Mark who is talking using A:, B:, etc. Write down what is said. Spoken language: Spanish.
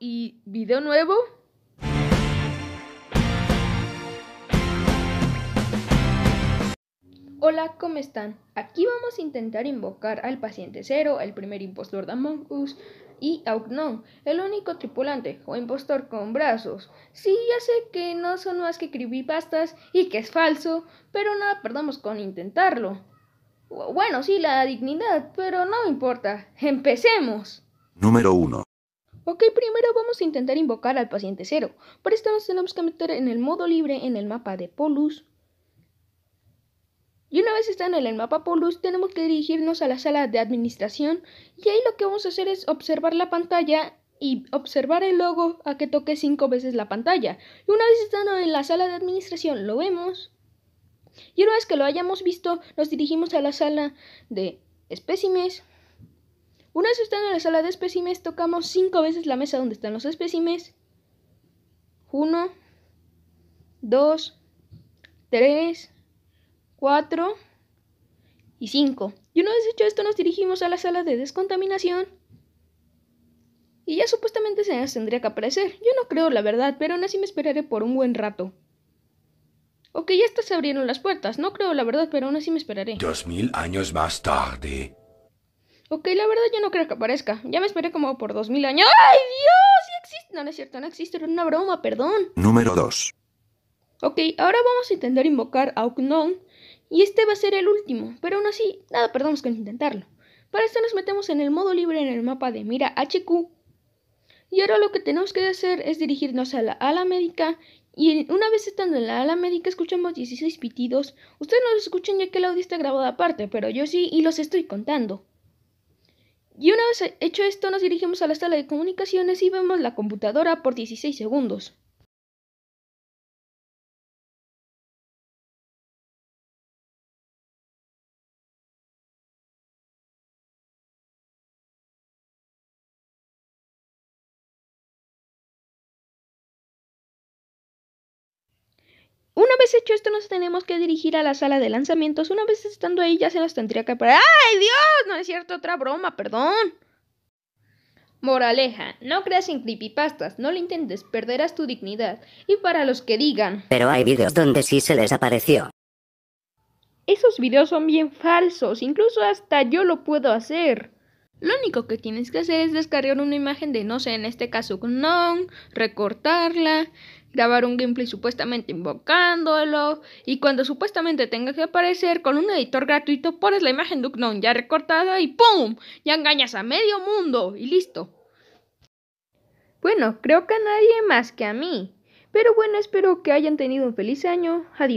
A: y video nuevo. Hola, ¿cómo están? Aquí vamos a intentar invocar al paciente cero, el primer impostor de Among Us, y Augnon, el único tripulante o impostor con brazos. Sí, ya sé que no son más que creepypastas y que es falso, pero nada perdamos con intentarlo. Bueno, sí, la dignidad, pero no importa. ¡Empecemos! Número 1. Ok, primero vamos a intentar invocar al paciente cero. Para esto nos tenemos que meter en el modo libre en el mapa de Polus. Y una vez están en el mapa Polus, tenemos que dirigirnos a la sala de administración y ahí lo que vamos a hacer es observar la pantalla y observar el logo a que toque cinco veces la pantalla. Y una vez estando en la sala de administración, lo vemos. Y una vez que lo hayamos visto, nos dirigimos a la sala de espécimes una vez estando en la sala de espécimes, tocamos cinco veces la mesa donde están los espécimes. Uno, dos, tres, cuatro y cinco. Y una vez hecho esto, nos dirigimos a la sala de descontaminación. Y ya supuestamente se tendría que aparecer. Yo no creo, la verdad, pero aún así me esperaré por un buen rato. Ok, ya hasta se abrieron las puertas. No creo, la verdad, pero aún así me esperaré. Dos mil años más tarde. Ok, la verdad yo no creo que aparezca. Ya me esperé como por dos mil años. ¡Ay, Dios! ¡Sí existe! No, no es cierto, no existe. Era una broma, perdón. Número 2. Ok, ahora vamos a intentar invocar a Uknon. Y este va a ser el último. Pero aún así, nada perdamos con intentarlo. Para esto nos metemos en el modo libre en el mapa de Mira HQ. Y ahora lo que tenemos que hacer es dirigirnos a la ala médica. Y una vez estando en la ala médica escuchamos 16 pitidos. Ustedes no los escuchan ya que el audio está grabado aparte, pero yo sí y los estoy contando. Y una vez hecho esto, nos dirigimos a la sala de comunicaciones y vemos la computadora por 16 segundos. Una vez hecho esto, nos tenemos que dirigir a la sala de lanzamientos. Una vez estando ahí, ya se nos tendría que parar. ¡Ay, Dios! No es cierto, otra broma, perdón. Moraleja, no creas en creepypastas, no lo intentes, perderás tu dignidad. Y para los que digan... Pero hay videos donde sí se les apareció. Esos videos son bien falsos, incluso hasta yo lo puedo hacer. Lo único que tienes que hacer es descargar una imagen de, no sé, en este caso, non, recortarla, grabar un gameplay supuestamente invocándolo y cuando supuestamente tenga que aparecer con un editor gratuito pones la imagen de Ugnon ya recortada y ¡pum! Ya engañas a medio mundo y listo. Bueno, creo que a nadie más que a mí. Pero bueno, espero que hayan tenido un feliz año. Adiós.